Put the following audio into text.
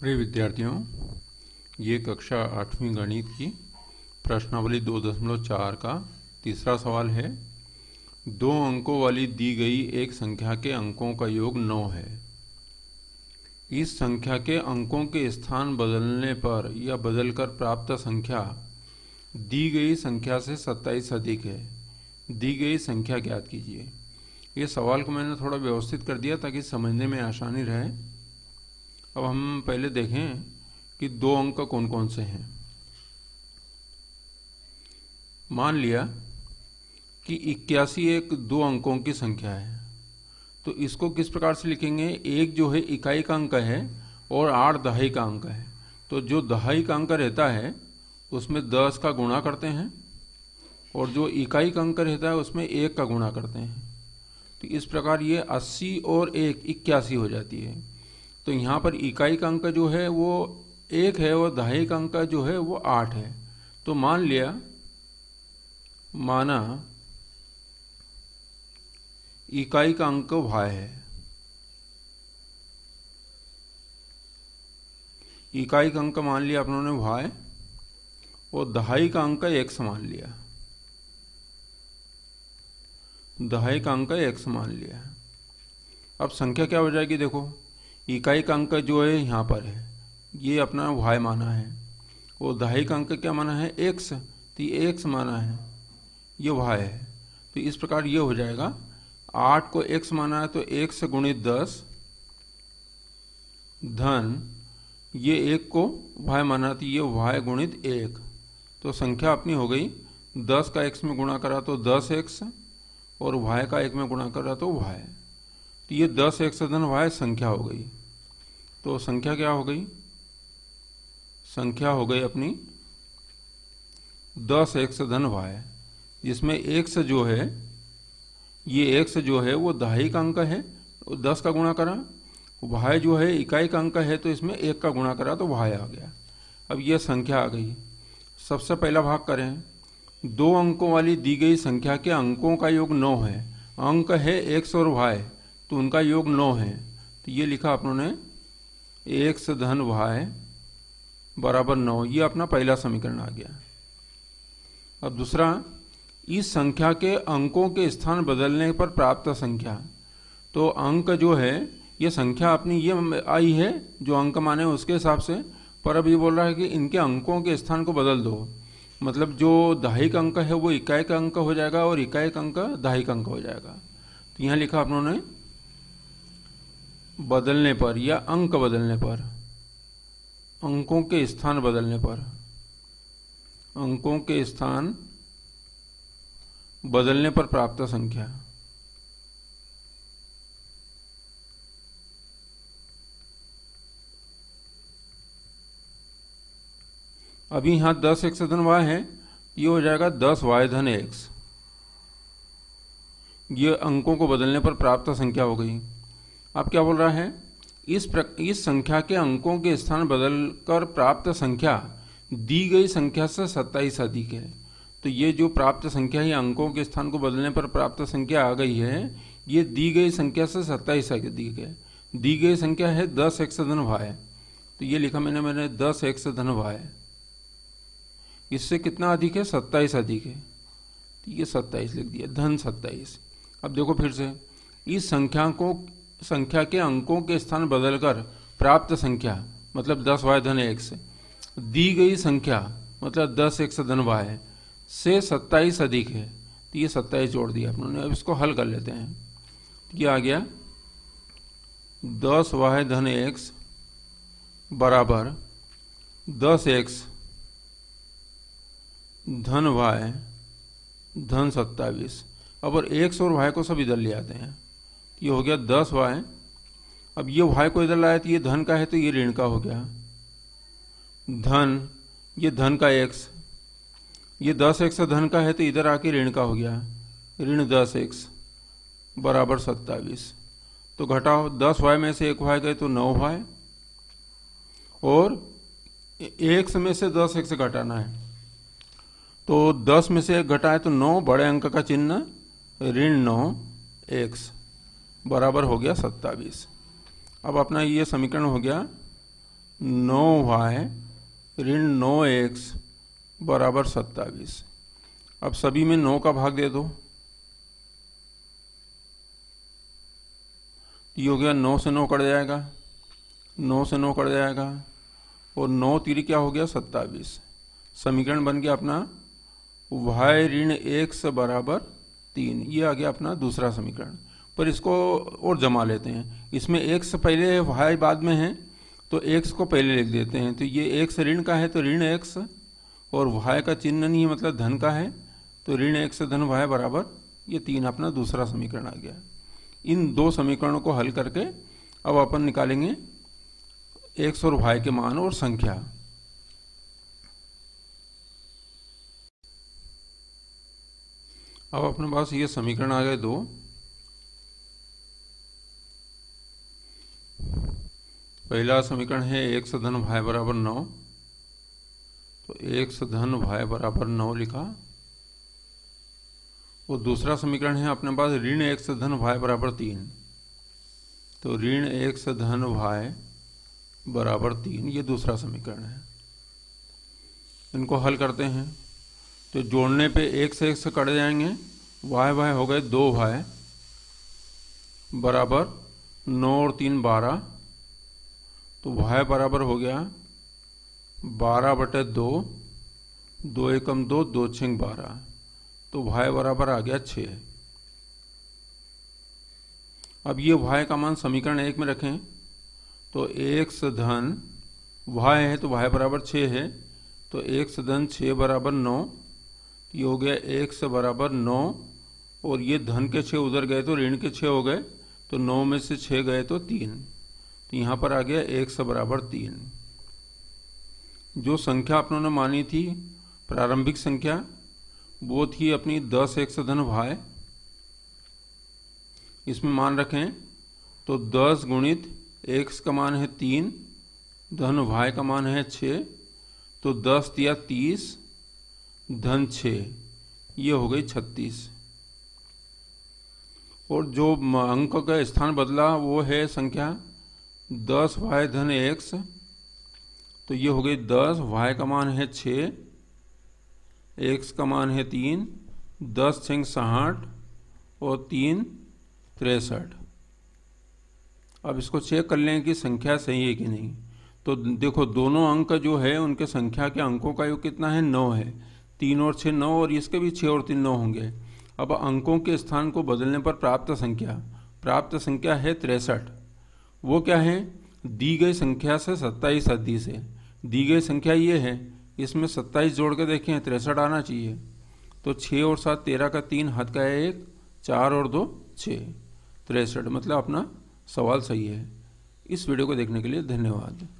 प्रिय विद्यार्थियों ये कक्षा आठवीं गणित की प्रश्नावली दो दशमलव चार का तीसरा सवाल है दो अंकों वाली दी गई एक संख्या के अंकों का योग नौ है इस संख्या के अंकों के स्थान बदलने पर या बदलकर प्राप्त संख्या दी गई संख्या से सत्ताईस अधिक है दी गई संख्या ज्ञात कीजिए ये सवाल को मैंने थोड़ा व्यवस्थित कर दिया ताकि समझने में आसानी रहे अब हम पहले देखें कि दो अंक कौन कौन से हैं मान लिया कि इक्यासी एक दो अंकों की संख्या है तो इसको किस प्रकार से लिखेंगे एक जो है इकाई का अंक है और आठ दहाई का अंक है तो जो दहाई का अंक रहता है उसमें दस का गुणा करते हैं और जो इकाई का अंक रहता है उसमें एक का गुणा करते हैं तो इस प्रकार ये अस्सी और एक इक्यासी हो जाती है तो यहाँ पर इकाई का अंक जो है वो एक है और दहाई का अंक जो है वो आठ है तो मान लिया माना इकाई का अंक y है इकाई का अंक मान लिया अपनों ने y और दहाई का अंक एक मान लिया दहाई का अंक एक मान लिया अब संख्या क्या हो जाएगी देखो इकाई का अंक जो है यहाँ पर है ये अपना वाई माना है और दहाई का अंक क्या माना है एक्स तो ये एक्स माना है ये वाई है तो इस प्रकार ये हो जाएगा आठ को एक्स माना है तो एक्स गुणित दस धन ये एक को वाई माना तो ये वाई गुणित एक तो संख्या अपनी हो गई दस का एक्स में गुणा करा तो दस एक्स और वाई का एक में गुणा करा तो वाई तो ये दस एक्स धन वाई संख्या हो गई तो संख्या क्या हो गई संख्या हो गई अपनी दस एक्स धन वाय जिसमें से जो है ये एक्स जो है वो दहाई का अंक है दस का गुणा करा वाय जो है इकाई का अंक है तो इसमें एक का गुणा करा तो वाय आ गया अब ये संख्या आ गई सबसे पहला भाग करें दो अंकों वाली दी गई संख्या के अंकों का योग नौ है अंक है एक्स और वाय तो उनका योग नौ है तो ये लिखा अपनों ने एक से धन वाय बराबर नौ ये अपना पहला समीकरण आ गया अब दूसरा इस संख्या के अंकों के स्थान बदलने पर प्राप्त संख्या तो अंक जो है ये संख्या अपनी ये आई है जो अंक माने उसके हिसाब से पर अब ये बोल रहा है कि इनके अंकों के स्थान को बदल दो मतलब जो दहाई अंक है वो इकाई का अंक हो जाएगा और इकाई का अंक दहाई अंक हो जाएगा तो यहाँ लिखा उन्होंने बदलने पर या अंक बदलने पर अंकों के स्थान बदलने पर अंकों के स्थान बदलने पर प्राप्त संख्या अभी यहां दस एक्स धन वाय है ये हो जाएगा दस वाय धन एक्स ये अंकों को बदलने पर प्राप्त संख्या हो गई आप क्या बोल रहे हैं इस प्र, इस संख्या के अंकों के स्थान बदलकर प्राप्त संख्या दी गई संख्या से सत्ताईस अधिक है तो ये जो प्राप्त संख्या या अंकों के स्थान को बदलने पर प्राप्त संख्या आ गई है ये दी गई संख्या से सत्ताईस अधिक है दी गई संख्या है दस एक्स धन भाई तो ये लिखा मैंने मैंने दस एक्स धन भाई इससे कितना अधिक है सत्ताईस अधिक है तो ये सत्ताईस लिख दिया धन सत्ताईस अब देखो फिर से इस संख्या को संख्या के अंकों के स्थान बदलकर प्राप्त संख्या मतलब दस वाय धन एक्स दी गई संख्या मतलब दस एक्स धन वाय से सत्ताईस अधिक है तो ये सत्ताईस जोड़ दिया उन्होंने अब इसको हल कर लेते हैं ये आ गया दस वाय धन एक्स बराबर दस एक्स धन वाय धन सत्ताईस अब और एक्स और वाई को सब इधर ले आते हैं ये हो गया दस वाय अब ये वाय को इधर लाया तो ये धन का है तो ये ऋण का हो गया धन ये धन का एक्स ये दस एक्स धन का है तो इधर आके ऋण का हो गया ऋण दस एक्स बराबर सत्ताईस तो घटाओ दस वाय में से एक वाय गए तो नौ वाय और एक में से दस एक्स घटाना है तो दस में से एक घटाए तो नौ बड़े अंक का चिन्ह ऋण नौ एक्स बराबर हो गया सत्तावीस अब अपना ये समीकरण हो गया नौ वाई ऋण नौ एक्स बराबर सत्तावीस अब सभी में नौ का भाग दे दो ये हो गया नौ से नौ कट जाएगा नौ से नौ कट जाएगा और नौ तीर क्या हो गया सत्तावीस समीकरण बन गया अपना वाई ऋण एक्स बराबर तीन ये आ गया अपना दूसरा समीकरण पर इसको और जमा लेते हैं इसमें एक्स पहले वाई बाद में है तो एक्स को पहले लिख देते हैं तो ये एक्स ऋण का है तो ऋण एक्स और वाई का चिन्ह नहीं है मतलब धन का है तो ऋण एक्स धन वाई बराबर ये तीन अपना दूसरा समीकरण आ गया इन दो समीकरणों को हल करके अब अपन निकालेंगे एक्स और वाई के मान और संख्या अब अपने पास ये समीकरण आ गए दो पहला समीकरण है एक सधन धन भाई बराबर नौ तो एक से धन भाई बराबर नौ लिखा और दूसरा समीकरण है अपने पास ऋण एक से धन भाई बराबर तीन तो ऋण एक से धन भाई बराबर तीन ये दूसरा समीकरण है इनको हल करते हैं तो जोड़ने पे एक से एक से कट जाएंगे वाह वाह हो गए दो भाई बराबर नौ और तीन बारह तो वाय बराबर हो गया बारह बटे दो दो एकम दो दो छिंग बारह तो वाय बराबर आ गया छ अब ये वाय का मान समीकरण एक में रखें तो एक धन वाय है तो वाय बराबर छः है तो एक धन छ बराबर नौ ये हो गया एक से बराबर नौ और ये धन के छः उधर गए तो ऋण के छः हो गए तो नौ में से छः गए तो तीन तो यहाँ पर आ गया एक से बराबर तीन जो संख्या आप ने मानी थी प्रारंभिक संख्या वो थी अपनी दस एक से धन भाई इसमें मान रखें तो दस गुणित एक्स का मान है तीन धन भाई का मान है छ तो दस दिया तीस धन छ ये हो गई छत्तीस और जो अंक का स्थान बदला वो है संख्या दस वाई धन एक्स तो ये हो गई दस वाई का मान है छः एक्स का मान है तीन दस छिंग साठ और तीन तिरसठ अब इसको चेक कर लें कि संख्या सही है कि नहीं तो देखो दोनों अंक जो है उनके संख्या के अंकों का योग कितना है नौ है तीन और छः नौ और इसके भी छः और तीन नौ होंगे अब अंकों के स्थान को बदलने पर प्राप्त संख्या प्राप्त संख्या है तिरसठ वो क्या है दी गई संख्या से सत्ताईस अधी से दी गई संख्या ये है इसमें सत्ताईस जोड़ के देखें तिरसठ आना चाहिए तो छः और सात तेरह का तीन हद का है एक चार और दो छः तिरसठ मतलब अपना सवाल सही है इस वीडियो को देखने के लिए धन्यवाद